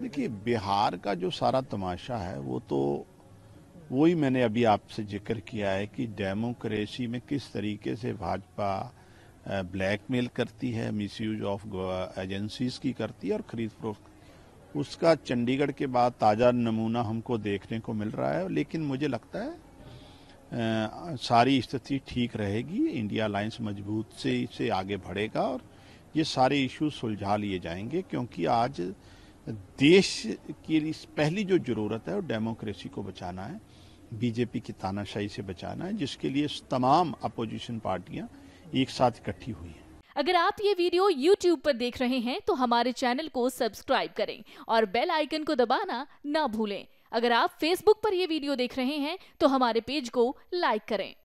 देखिए बिहार का जो सारा तमाशा है वो तो वही मैंने अभी आपसे जिक्र किया है कि डेमोक्रेसी में किस तरीके से भाजपा ब्लैकमेल करती है मिसयूज ऑफ एजेंसीज की करती है और खरीद फरोख उसका चंडीगढ़ के बाद ताज़ा नमूना हमको देखने को मिल रहा है लेकिन मुझे लगता है आ, सारी स्थिति ठीक रहेगी इंडिया अलायंस मजबूत से इसे आगे बढ़ेगा और ये सारे इश्यूज सुलझा लिए जाएंगे क्योंकि आज देश की पहली जो जरूरत है वो डेमोक्रेसी को बचाना है बीजेपी की तानाशाही से बचाना है जिसके लिए तमाम अपोजिशन पार्टियां एक साथ इकट्ठी हुई हैं अगर आप ये वीडियो YouTube पर देख रहे हैं तो हमारे चैनल को सब्सक्राइब करें और बेल आइकन को दबाना ना भूलें अगर आप Facebook पर यह वीडियो देख रहे हैं तो हमारे पेज को लाइक करें